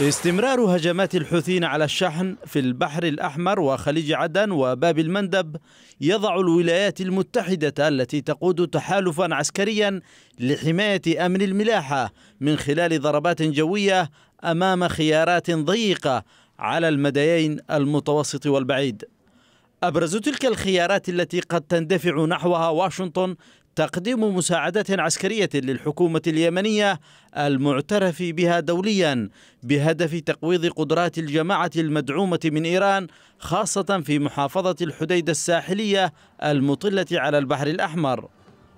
استمرار هجمات الحوثيين على الشحن في البحر الأحمر وخليج عدن وباب المندب يضع الولايات المتحدة التي تقود تحالفا عسكريا لحماية أمن الملاحة من خلال ضربات جوية أمام خيارات ضيقة على المديين المتوسط والبعيد أبرز تلك الخيارات التي قد تندفع نحوها واشنطن تقديم مساعدات عسكرية للحكومة اليمنية المعترف بها دوليا بهدف تقويض قدرات الجماعة المدعومة من إيران خاصة في محافظة الحديدة الساحلية المطلة على البحر الأحمر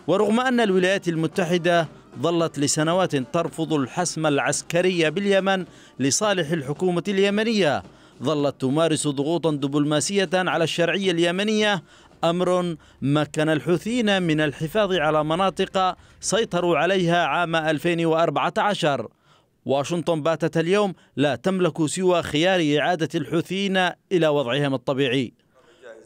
ورغم أن الولايات المتحدة ظلت لسنوات ترفض الحسم العسكري باليمن لصالح الحكومة اليمنية ظلت تمارس ضغوطا دبلوماسية على الشرعية اليمنية أمر مكن الحوثيين من الحفاظ على مناطق سيطروا عليها عام 2014 واشنطن باتت اليوم لا تملك سوى خيار إعادة الحوثيين إلى وضعهم الطبيعي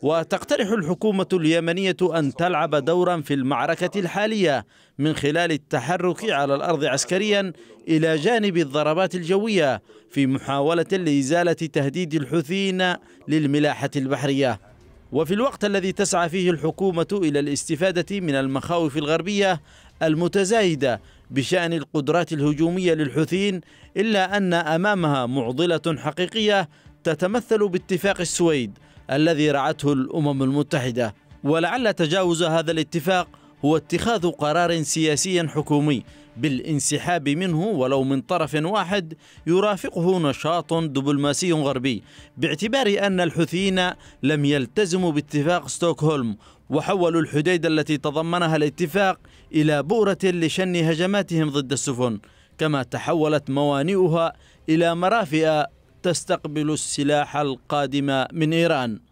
وتقترح الحكومة اليمنية أن تلعب دورا في المعركة الحالية من خلال التحرك على الأرض عسكريا إلى جانب الضربات الجوية في محاولة لإزالة تهديد الحوثيين للملاحة البحرية وفي الوقت الذي تسعى فيه الحكومة إلى الاستفادة من المخاوف الغربية المتزايدة بشأن القدرات الهجومية للحوثيين إلا أن أمامها معضلة حقيقية تتمثل باتفاق السويد الذي رعته الأمم المتحدة ولعل تجاوز هذا الاتفاق هو اتخاذ قرار سياسي حكومي بالانسحاب منه ولو من طرف واحد يرافقه نشاط دبلوماسي غربي باعتبار أن الحوثيين لم يلتزموا باتفاق ستوكهولم وحولوا الحديدة التي تضمنها الاتفاق إلى بؤرة لشن هجماتهم ضد السفن كما تحولت موانئها إلى مرافئ تستقبل السلاح القادم من إيران